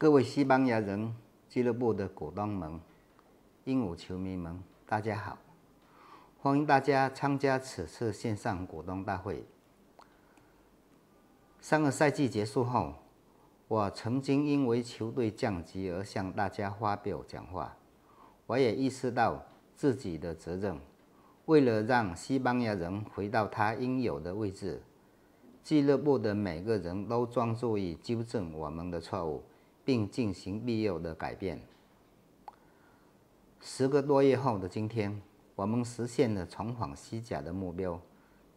各位西班牙人俱乐部的股东们、鹦鹉球迷们，大家好！欢迎大家参加此次线上股东大会。上个赛季结束后，我曾经因为球队降级而向大家发表讲话。我也意识到自己的责任，为了让西班牙人回到他应有的位置，俱乐部的每个人都专注于纠正我们的错误。并进行必要的改变。十个多月后的今天，我们实现了重返西甲的目标。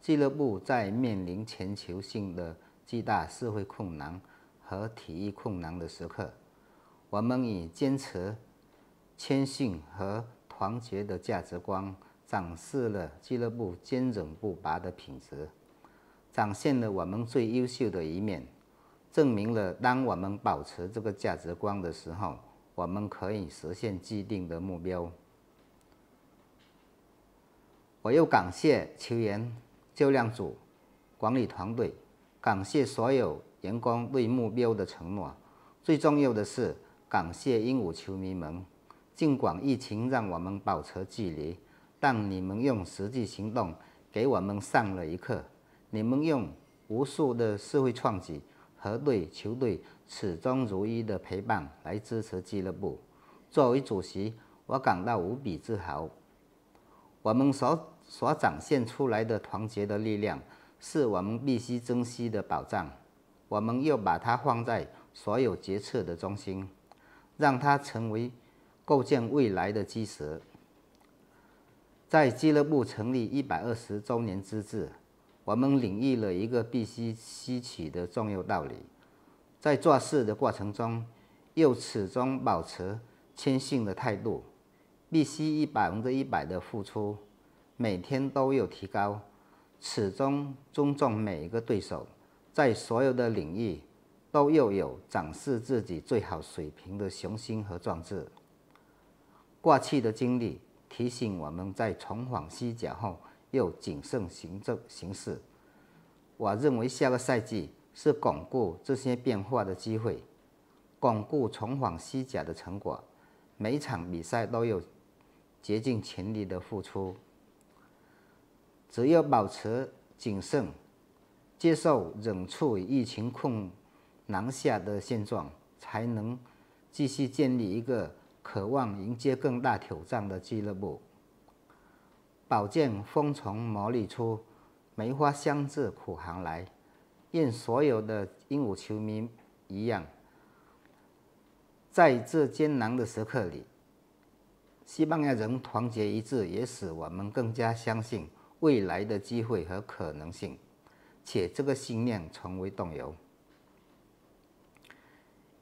俱乐部在面临全球性的巨大社会困难和体育困难的时刻，我们以坚持、谦逊和团结的价值观，展示了俱乐部坚韧不拔的品质，展现了我们最优秀的一面。证明了，当我们保持这个价值观的时候，我们可以实现既定的目标。我又感谢球员、教练组、管理团队，感谢所有员工对目标的承诺。最重要的是，感谢鹦鹉球迷们。尽管疫情让我们保持距离，但你们用实际行动给我们上了一课。你们用无数的社会创举。和对球队始终如一的陪伴来支持俱乐部。作为主席，我感到无比自豪。我们所所展现出来的团结的力量，是我们必须珍惜的保障。我们要把它放在所有决策的中心，让它成为构建未来的基石。在俱乐部成立一百二十周年之际，我们领悟了一个必须吸取的重要道理：在做事的过程中，又始终保持谦逊的态度，必须以百分之一百的付出，每天都有提高，始终尊重每一个对手，在所有的领域都要有展示自己最好水平的雄心和壮志。过去的经历提醒我们在重返西甲后。要谨慎行政行事。我认为下个赛季是巩固这些变化的机会，巩固重返西甲的成果。每场比赛都有竭尽全力的付出。只有保持谨慎，接受忍处疫情困难下的现状，才能继续建立一个渴望迎接更大挑战的俱乐部。宝剑锋从磨砺出，梅花香自苦寒来。愿所有的鹦鹉球迷一样，在这艰难的时刻里，西班牙人团结一致，也使我们更加相信未来的机会和可能性，且这个信念从未动摇。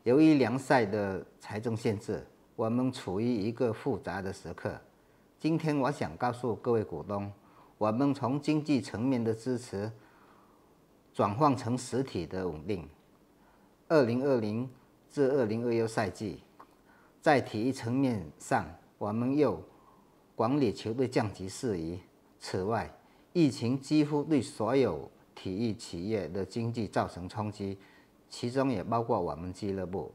由于联赛的财政限制，我们处于一个复杂的时刻。今天我想告诉各位股东，我们从经济层面的支持转换成实体的稳定。二零二零至二零二一赛季，在体育层面上，我们又管理球队降级事宜。此外，疫情几乎对所有体育企业的经济造成冲击，其中也包括我们俱乐部。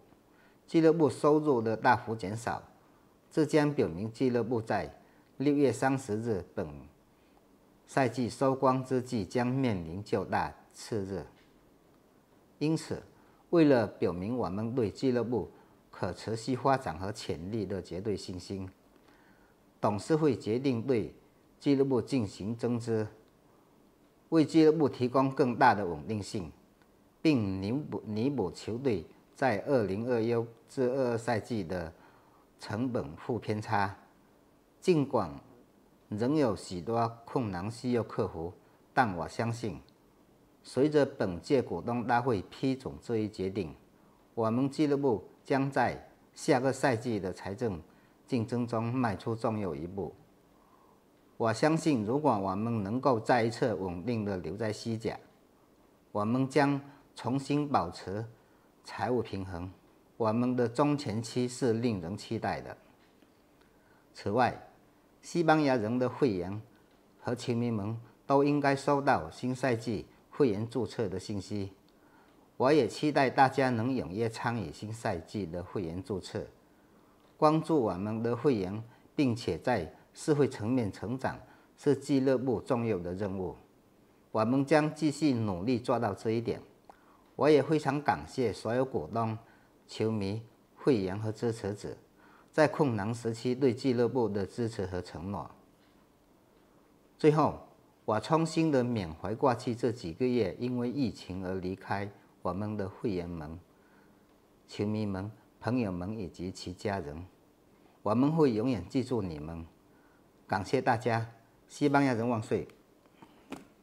俱乐部收入的大幅减少，这将表明俱乐部在。六月三十日，本赛季收官之际将面临较大赤字，因此，为了表明我们对俱乐部可持续发展和潜力的绝对信心，董事会决定对俱乐部进行增资，为俱乐部提供更大的稳定性，并弥补弥补球队在二零二幺至二二赛季的成本负偏差。尽管仍有许多困难需要克服，但我相信，随着本届股东大会批准这一决定，我们俱乐部将在下个赛季的财政竞争中迈出重要一步。我相信，如果我们能够再一次稳定的留在西甲，我们将重新保持财务平衡。我们的中前期是令人期待的。此外，西班牙人的会员和球迷们都应该收到新赛季会员注册的信息。我也期待大家能踊跃参与新赛季的会员注册，关注我们的会员，并且在社会层面成长是俱乐部重要的任务。我们将继续努力做到这一点。我也非常感谢所有股东、球迷、会员和支持者。在困难时期对俱乐部的支持和承诺。最后，我衷心的缅怀过去这几个月因为疫情而离开我们的会员们、球迷们、朋友们以及其家人。我们会永远记住你们，感谢大家，西班牙人万岁！